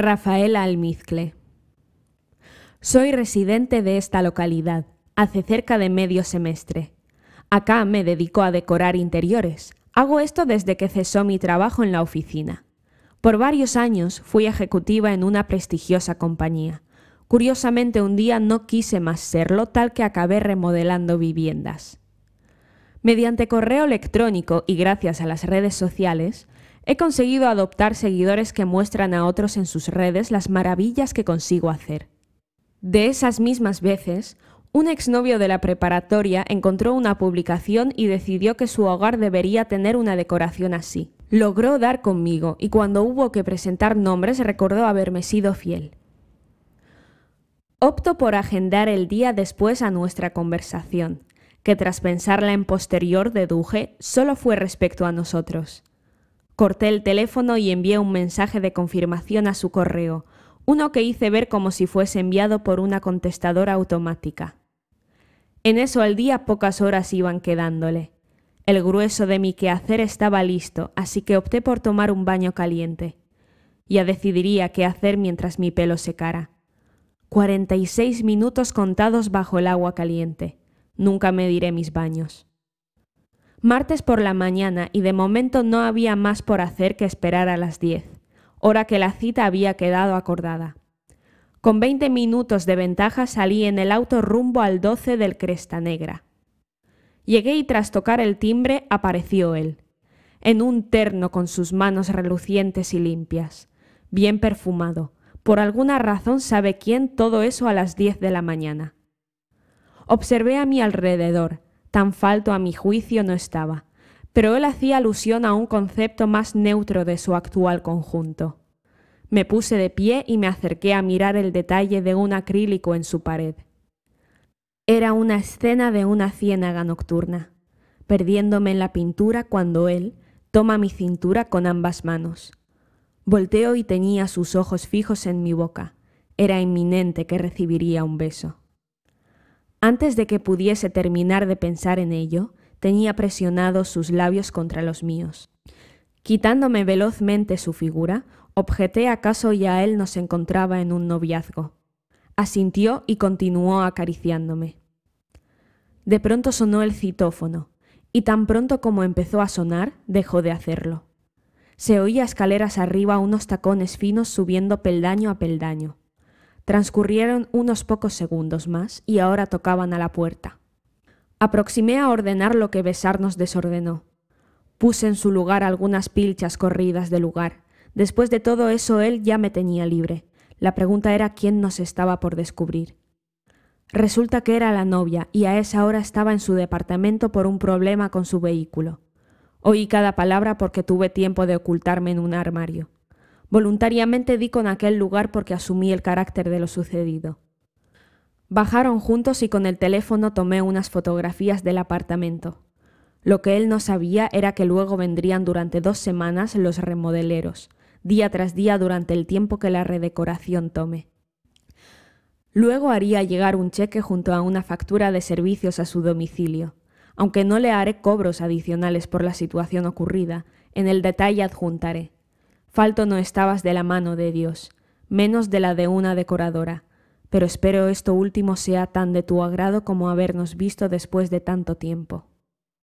Rafaela Almizcle. Soy residente de esta localidad, hace cerca de medio semestre. Acá me dedico a decorar interiores. Hago esto desde que cesó mi trabajo en la oficina. Por varios años fui ejecutiva en una prestigiosa compañía. Curiosamente un día no quise más serlo tal que acabé remodelando viviendas. Mediante correo electrónico y gracias a las redes sociales, He conseguido adoptar seguidores que muestran a otros en sus redes las maravillas que consigo hacer. De esas mismas veces, un exnovio de la preparatoria encontró una publicación y decidió que su hogar debería tener una decoración así. Logró dar conmigo y cuando hubo que presentar nombres recordó haberme sido fiel. Opto por agendar el día después a nuestra conversación, que tras pensarla en posterior deduje solo fue respecto a nosotros. Corté el teléfono y envié un mensaje de confirmación a su correo, uno que hice ver como si fuese enviado por una contestadora automática. En eso al día pocas horas iban quedándole. El grueso de mi quehacer estaba listo, así que opté por tomar un baño caliente. Ya decidiría qué hacer mientras mi pelo secara. 46 minutos contados bajo el agua caliente. Nunca me diré mis baños. Martes por la mañana y de momento no había más por hacer que esperar a las diez, hora que la cita había quedado acordada. Con veinte minutos de ventaja salí en el auto rumbo al 12 del Cresta Negra. Llegué y tras tocar el timbre apareció él, en un terno con sus manos relucientes y limpias, bien perfumado. Por alguna razón sabe quién todo eso a las diez de la mañana. Observé a mi alrededor, tan falto a mi juicio no estaba, pero él hacía alusión a un concepto más neutro de su actual conjunto. Me puse de pie y me acerqué a mirar el detalle de un acrílico en su pared. Era una escena de una ciénaga nocturna, perdiéndome en la pintura cuando él toma mi cintura con ambas manos. Volteo y tenía sus ojos fijos en mi boca. Era inminente que recibiría un beso. Antes de que pudiese terminar de pensar en ello, tenía presionados sus labios contra los míos. Quitándome velozmente su figura, objeté acaso ya él nos encontraba en un noviazgo. Asintió y continuó acariciándome. De pronto sonó el citófono, y tan pronto como empezó a sonar, dejó de hacerlo. Se oía escaleras arriba unos tacones finos subiendo peldaño a peldaño. Transcurrieron unos pocos segundos más y ahora tocaban a la puerta. Aproximé a ordenar lo que Besar nos desordenó. Puse en su lugar algunas pilchas corridas de lugar. Después de todo eso él ya me tenía libre. La pregunta era quién nos estaba por descubrir. Resulta que era la novia y a esa hora estaba en su departamento por un problema con su vehículo. Oí cada palabra porque tuve tiempo de ocultarme en un armario. Voluntariamente di con aquel lugar porque asumí el carácter de lo sucedido. Bajaron juntos y con el teléfono tomé unas fotografías del apartamento. Lo que él no sabía era que luego vendrían durante dos semanas los remodeleros, día tras día durante el tiempo que la redecoración tome. Luego haría llegar un cheque junto a una factura de servicios a su domicilio, aunque no le haré cobros adicionales por la situación ocurrida, en el detalle adjuntaré Falto no estabas de la mano de Dios, menos de la de una decoradora, pero espero esto último sea tan de tu agrado como habernos visto después de tanto tiempo.